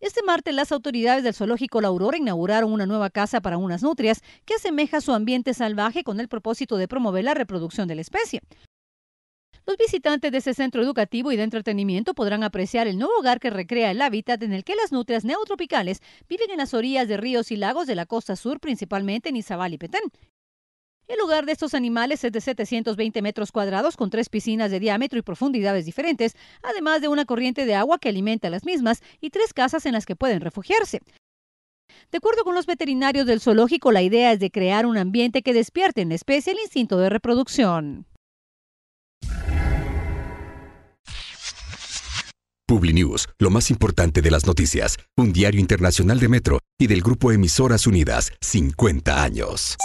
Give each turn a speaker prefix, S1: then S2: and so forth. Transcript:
S1: Este martes las autoridades del zoológico La Aurora inauguraron una nueva casa para unas nutrias que asemeja su ambiente salvaje con el propósito de promover la reproducción de la especie. Los visitantes de este centro educativo y de entretenimiento podrán apreciar el nuevo hogar que recrea el hábitat en el que las nutrias neotropicales viven en las orillas de ríos y lagos de la costa sur, principalmente en Izabal y Petén. El lugar de estos animales es de 720 metros cuadrados con tres piscinas de diámetro y profundidades diferentes, además de una corriente de agua que alimenta las mismas y tres casas en las que pueden refugiarse. De acuerdo con los veterinarios del zoológico, la idea es de crear un ambiente que despierte en la especie el instinto de reproducción.
S2: PubliNews, lo más importante de las noticias, un diario internacional de Metro y del grupo Emisoras Unidas, 50 años.